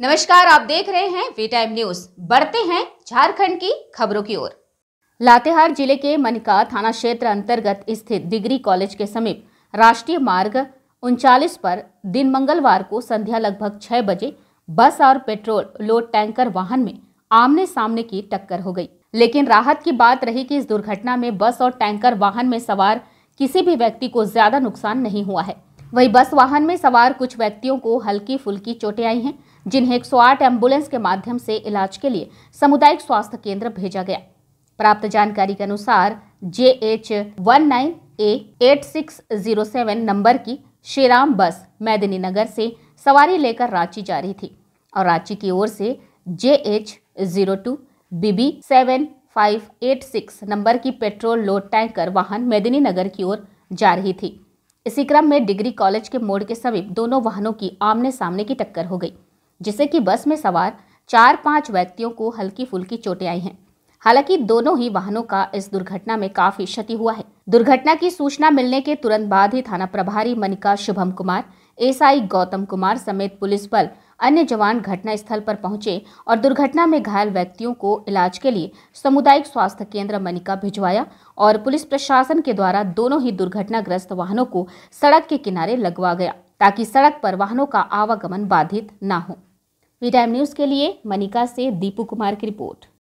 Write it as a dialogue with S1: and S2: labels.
S1: नमस्कार आप देख रहे हैं वी टाइम न्यूज बढ़ते हैं झारखंड की खबरों की ओर लातेहार जिले के मनिका थाना क्षेत्र अंतर्गत स्थित डिग्री कॉलेज के समीप राष्ट्रीय मार्ग उनचालीस पर दिन मंगलवार को संध्या लगभग छह बजे बस और पेट्रोल लोड टैंकर वाहन में आमने सामने की टक्कर हो गई लेकिन राहत की बात रही कि इस दुर्घटना में बस और टैंकर वाहन में सवार किसी भी व्यक्ति को ज्यादा नुकसान नहीं हुआ है वहीं बस वाहन में सवार कुछ व्यक्तियों को हल्की फुल्की चोटें आई हैं जिन्हें 108 एम्बुलेंस के माध्यम से इलाज के लिए सामुदायिक स्वास्थ्य केंद्र भेजा गया प्राप्त जानकारी के अनुसार J H one nine A eight six zero seven number की श्रीराम बस मैदिनी नगर से सवारी लेकर रांची जा रही थी और रांची की ओर से J H zero two B B seven five eight six number की पेट्रोल लोड टैंकर वाहन मेदिनी नगर की ओर जा रही थी इसी क्रम में डिग्री कॉलेज के मोड़ के समीप दोनों वाहनों की आमने सामने की टक्कर हो गई जिससे कि बस में सवार चार पांच व्यक्तियों को हल्की फुल्की चोटें आई हैं हालांकि दोनों ही वाहनों का इस दुर्घटना में काफी क्षति हुआ है दुर्घटना की सूचना मिलने के तुरंत बाद ही थाना प्रभारी मनिका शुभम कुमार एसआई गौतम कुमार समेत पुलिस बल अन्य जवान घटना स्थल पर पहुंचे और दुर्घटना में घायल व्यक्तियों को इलाज के लिए सामुदायिक स्वास्थ्य केंद्र मनिका भिजवाया और पुलिस प्रशासन के द्वारा दोनों ही दुर्घटनाग्रस्त वाहनों को सड़क के किनारे लगवा गया ताकि सड़क पर वाहनों का आवागमन बाधित न हो वी टाइम न्यूज के लिए मनिका से दीपू कुमार की रिपोर्ट